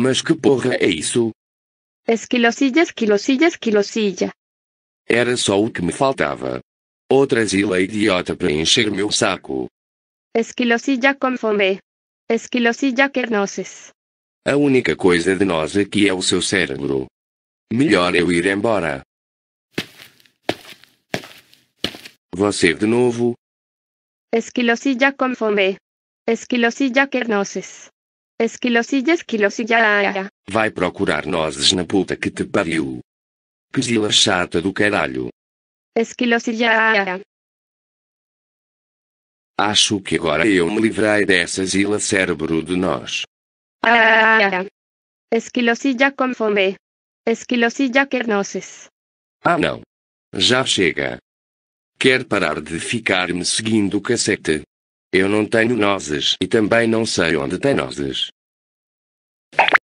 Mas que porra é isso? Esquilocilha, esquilocilha, esquilocilha. Era só o que me faltava. Outra zila idiota para encher meu saco. Esquilocilha com fome. Esquilocilha quer nozes. A única coisa de nós aqui é o seu cérebro. Melhor eu ir embora. Você de novo? Esquilocilha com fome. Esquilocilha quer nozes. Esquilocilha, esquilocilha, Vai procurar nozes na puta que te pariu. Que zila chata do caralho. Esquilocilha, Acho que agora eu me livrei dessa zila cérebro de nós. Aia. Esquilocilha com fome. Esquilocilha quer nozes. Ah não. Já chega. Quer parar de ficar me seguindo cacete. Eu não tenho nozes e também não sei onde tem nozes.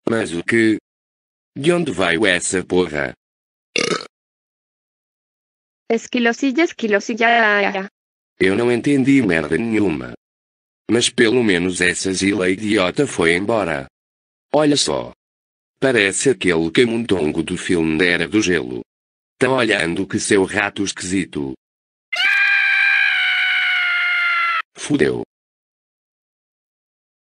Mas o que? De onde veio essa porra? Esquilosilla, esquilosilla. Eu não entendi merda nenhuma. Mas pelo menos essa zila idiota foi embora. Olha só. Parece aquele camundongo do filme da Era do Gelo. Tá olhando que seu rato esquisito. Fudeo.